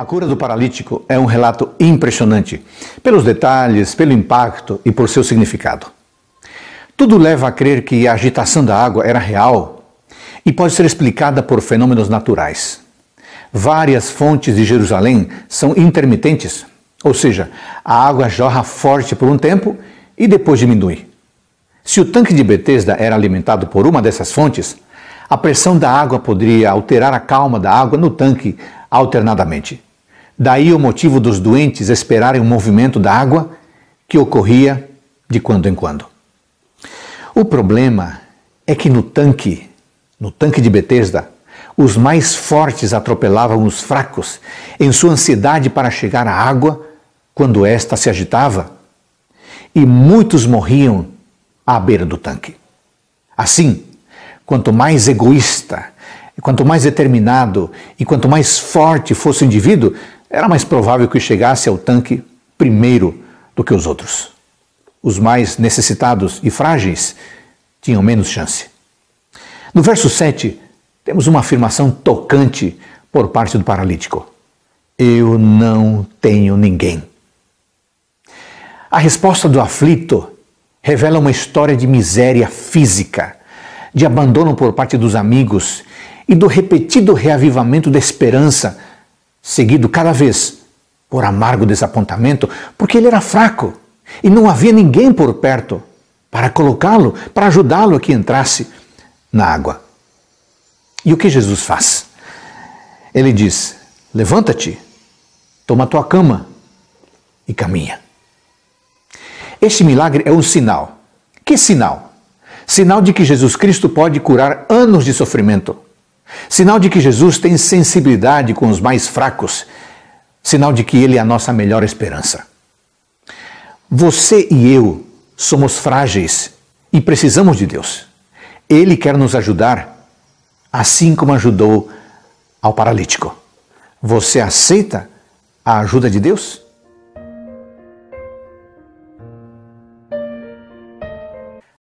A cura do paralítico é um relato impressionante, pelos detalhes, pelo impacto e por seu significado. Tudo leva a crer que a agitação da água era real e pode ser explicada por fenômenos naturais. Várias fontes de Jerusalém são intermitentes, ou seja, a água jorra forte por um tempo e depois diminui. Se o tanque de Betesda era alimentado por uma dessas fontes, a pressão da água poderia alterar a calma da água no tanque alternadamente. Daí o motivo dos doentes esperarem o movimento da água que ocorria de quando em quando. O problema é que no tanque, no tanque de Betesda, os mais fortes atropelavam os fracos em sua ansiedade para chegar à água quando esta se agitava, e muitos morriam à beira do tanque. Assim, quanto mais egoísta, quanto mais determinado e quanto mais forte fosse o indivíduo, era mais provável que chegasse ao tanque primeiro do que os outros. Os mais necessitados e frágeis tinham menos chance. No verso 7, temos uma afirmação tocante por parte do paralítico: Eu não tenho ninguém. A resposta do aflito revela uma história de miséria física, de abandono por parte dos amigos e do repetido reavivamento da esperança seguido cada vez por amargo desapontamento, porque ele era fraco e não havia ninguém por perto para colocá-lo, para ajudá-lo a que entrasse na água. E o que Jesus faz? Ele diz: Levanta-te, toma a tua cama e caminha. Este milagre é um sinal. Que sinal? Sinal de que Jesus Cristo pode curar anos de sofrimento, Sinal de que Jesus tem sensibilidade com os mais fracos, sinal de que Ele é a nossa melhor esperança. Você e eu somos frágeis e precisamos de Deus. Ele quer nos ajudar, assim como ajudou ao paralítico. Você aceita a ajuda de Deus?